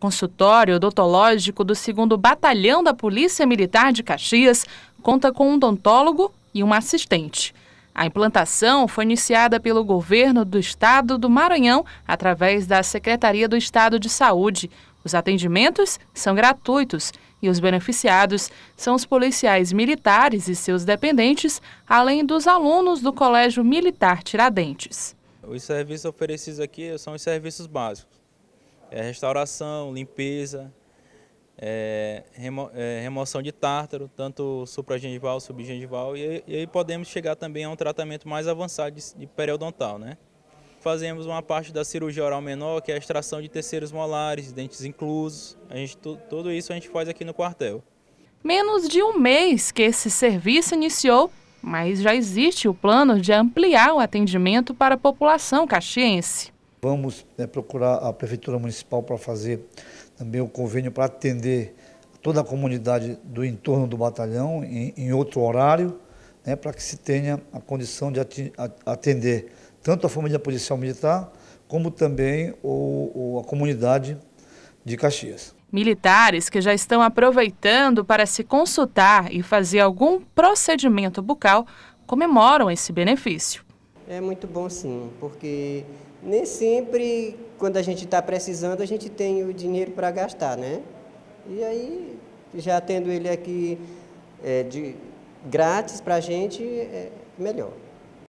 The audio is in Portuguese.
consultório odontológico do 2 Batalhão da Polícia Militar de Caxias conta com um odontólogo e uma assistente. A implantação foi iniciada pelo governo do estado do Maranhão através da Secretaria do Estado de Saúde. Os atendimentos são gratuitos e os beneficiados são os policiais militares e seus dependentes, além dos alunos do Colégio Militar Tiradentes. Os serviços oferecidos aqui são os serviços básicos é, restauração, limpeza, é, remo, é remoção de tártaro, tanto supragengival, subgengival, e, e, aí podemos chegar também a um tratamento mais avançado de, de periodontal. Né? Fazemos uma parte da cirurgia oral menor, que é a extração de terceiros molares, dentes inclusos, a gente, tudo isso a gente faz aqui no quartel. Menos de um mês que esse serviço iniciou, mas já existe o plano de ampliar o atendimento para a população caxiense. Vamos né, procurar a Prefeitura Municipal para fazer também o convênio para atender toda a comunidade do entorno do batalhão em, em outro horário, né, para que se tenha a condição de atender tanto a família policial militar, como também o, o, a comunidade de Caxias. Militares que já estão aproveitando para se consultar e fazer algum procedimento bucal comemoram esse benefício. É muito bom sim, porque nem sempre quando a gente está precisando a gente tem o dinheiro para gastar, né? E aí, já tendo ele aqui é, de grátis para a gente, é melhor.